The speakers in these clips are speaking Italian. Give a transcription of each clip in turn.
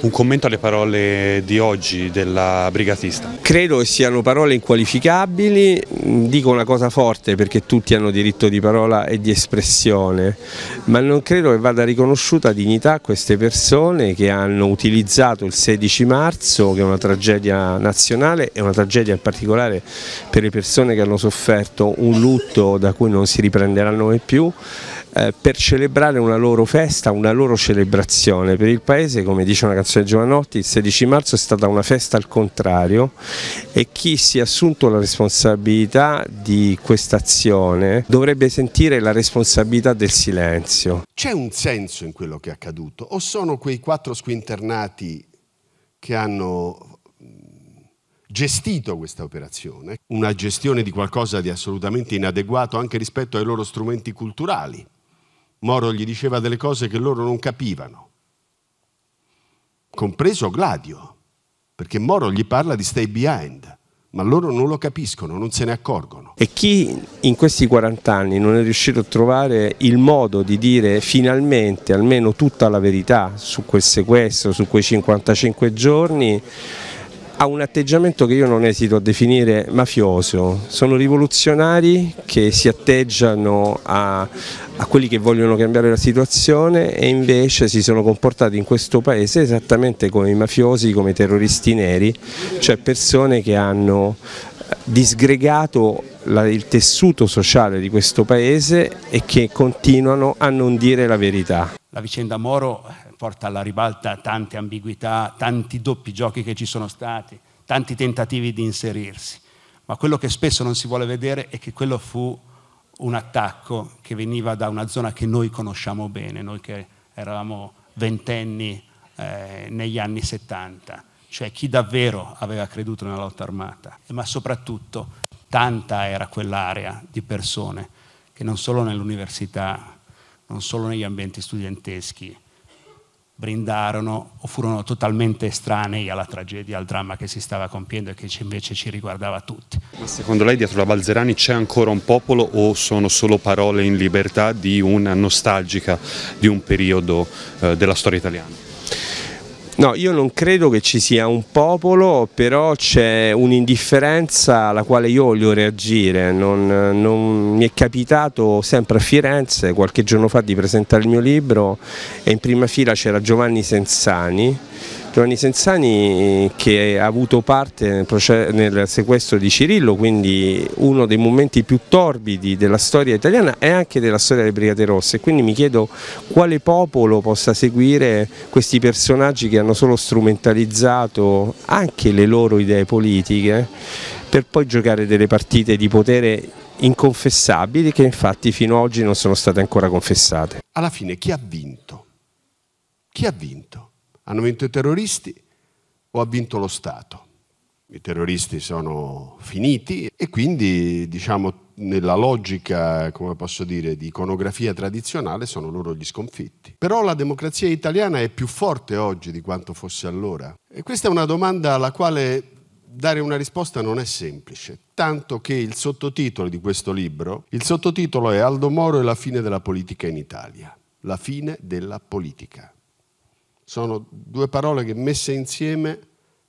Un commento alle parole di oggi della brigatista. Credo che siano parole inqualificabili, dico una cosa forte perché tutti hanno diritto di parola e di espressione, ma non credo che vada riconosciuta dignità a queste persone che hanno utilizzato il 16 marzo, che è una tragedia nazionale e una tragedia in particolare per le persone che hanno sofferto un lutto da cui non si riprenderanno mai più, eh, per celebrare una loro festa, una loro celebrazione. Per il paese, come dice una canzone di Giovanotti, il 16 marzo è stata una festa al contrario e chi si è assunto la responsabilità di questa azione dovrebbe sentire la responsabilità del silenzio. C'è un senso in quello che è accaduto o sono quei quattro squinternati che hanno mm, gestito questa operazione, una gestione di qualcosa di assolutamente inadeguato anche rispetto ai loro strumenti culturali. Moro gli diceva delle cose che loro non capivano, compreso Gladio, perché Moro gli parla di stay behind, ma loro non lo capiscono, non se ne accorgono. E chi in questi 40 anni non è riuscito a trovare il modo di dire finalmente almeno tutta la verità su quel sequestro, su quei 55 giorni, ha un atteggiamento che io non esito a definire mafioso, sono rivoluzionari che si atteggiano a, a, quelli che vogliono cambiare la situazione e invece si sono comportati in questo paese esattamente come i mafiosi, come i terroristi neri, cioè persone che hanno disgregato la, il tessuto sociale di questo paese e che continuano a non dire la verità. La vicenda Moro eh, porta alla ribalta tante ambiguità, tanti doppi giochi che ci sono stati, tanti tentativi di inserirsi, ma quello che spesso non si vuole vedere è che quello fu un attacco che veniva da una zona che noi conosciamo bene, noi che eravamo ventenni eh, negli anni 70, cioè chi davvero aveva creduto nella lotta armata, ma soprattutto Tanta era quell'area di persone che non solo nell'università, non solo negli ambienti studenteschi, brindarono o furono totalmente estranei alla tragedia, al dramma che si stava compiendo e che invece ci riguardava tutti. Ma secondo lei dietro la Valzerani c'è ancora un popolo o sono solo parole in libertà di una nostalgica di un periodo eh, della storia italiana? No, io non credo che ci sia un popolo, però c'è un'indifferenza alla quale io voglio reagire. Non, non, mi è capitato sempre a Firenze, qualche giorno fa, di presentare il mio libro e in prima fila c'era Giovanni Sensani, Giovanni Senzani che ha avuto parte nel, sequestro di Cirillo, quindi uno dei momenti più torbidi della storia italiana e anche della storia delle Brigate Rosse, quindi mi chiedo quale popolo possa seguire questi personaggi che hanno solo strumentalizzato anche le loro idee politiche per poi giocare delle partite di potere inconfessabili che infatti fino ad oggi non sono state ancora confessate. Alla fine chi ha vinto? Chi ha vinto? Hanno vinto i terroristi o ha vinto lo Stato? I terroristi sono finiti e quindi, diciamo, nella logica, come posso dire, di iconografia tradizionale sono loro gli sconfitti. Però la democrazia italiana è più forte oggi di quanto fosse allora. E questa è una domanda alla quale dare una risposta non è semplice, tanto che il sottotitolo di questo libro, il sottotitolo è Aldo Moro e la fine della politica in Italia, la fine della politica. Sono due parole che messe insieme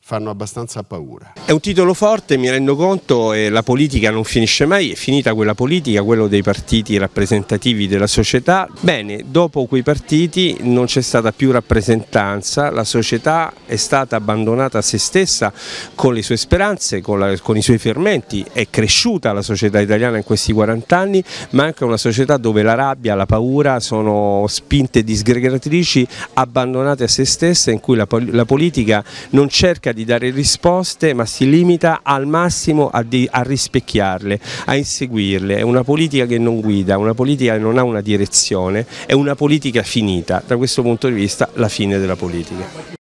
fanno abbastanza paura. È un titolo forte, mi rendo conto, e la politica non finisce mai, è finita quella politica, quello dei partiti rappresentativi della società. Bene, dopo quei partiti non c'è stata più rappresentanza, la società è stata abbandonata a se stessa con le sue speranze, con, la, con i suoi fermenti, è cresciuta la società italiana in questi 40 anni, ma anche una società dove la rabbia, la paura sono spinte disgregatrici abbandonate a se stesse, in cui la, la politica non cerca di di dare risposte ma si limita al massimo a, di, a rispecchiarle, a inseguirle. È una politica che non guida, una politica che non ha una direzione, è una politica finita. Da questo punto di vista la fine della politica.